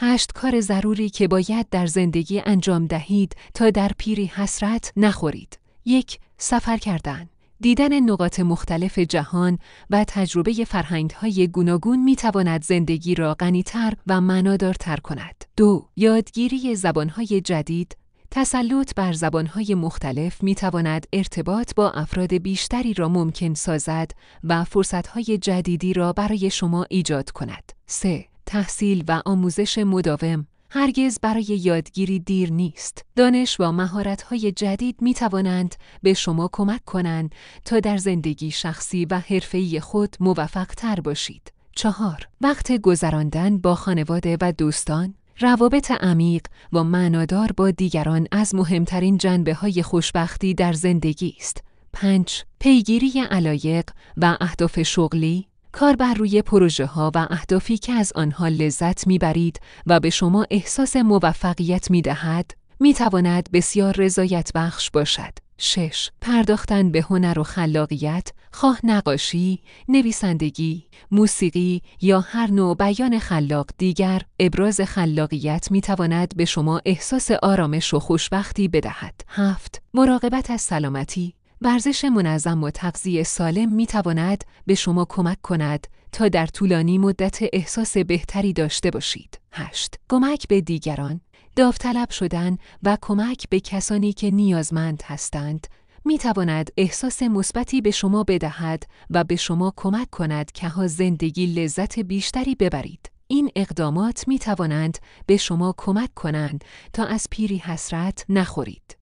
هشت کار ضروری که باید در زندگی انجام دهید تا در پیری حسرت نخورید. یک سفر کردن دیدن نقاط مختلف جهان و تجربه فرهنگهای گوناگون می تواند زندگی را غنیتر و معنادارتر کند. دو، یادگیری زبانهای جدید تسلط بر زبانهای مختلف می تواند ارتباط با افراد بیشتری را ممکن سازد و فرصتهای جدیدی را برای شما ایجاد کند. 3. تحصیل و آموزش مداوم هرگز برای یادگیری دیر نیست. دانش و مهارت‌های جدید می توانند به شما کمک کنند تا در زندگی شخصی و حرفه‌ای خود موفق تر باشید. چهار، وقت گذراندن با خانواده و دوستان روابط عمیق و معنادار با دیگران از مهمترین جنبه های خوشبختی در زندگی است. 5. پیگیری علایق و اهداف شغلی، کار بر روی پروژه ها و اهدافی که از آنها لذت میبرید و به شما احساس موفقیت می دهد، می تواند بسیار رضایت بخش باشد. 6. پرداختن به هنر و خلاقیت، خواه نقاشی، نویسندگی، موسیقی یا هر نوع بیان خلاق دیگر، ابراز خلاقیت می تواند به شما احساس آرامش و خوشبختی بدهد. 7. مراقبت از سلامتی، ورزش منظم و تغذیه سالم می تواند به شما کمک کند تا در طولانی مدت احساس بهتری داشته باشید. 8. کمک به دیگران، داوطلب شدن و کمک به کسانی که نیازمند هستند می تواند احساس مثبتی به شما بدهد و به شما کمک کند که ها زندگی لذت بیشتری ببرید. این اقدامات می توانند به شما کمک کنند تا از پیری حسرت نخورید.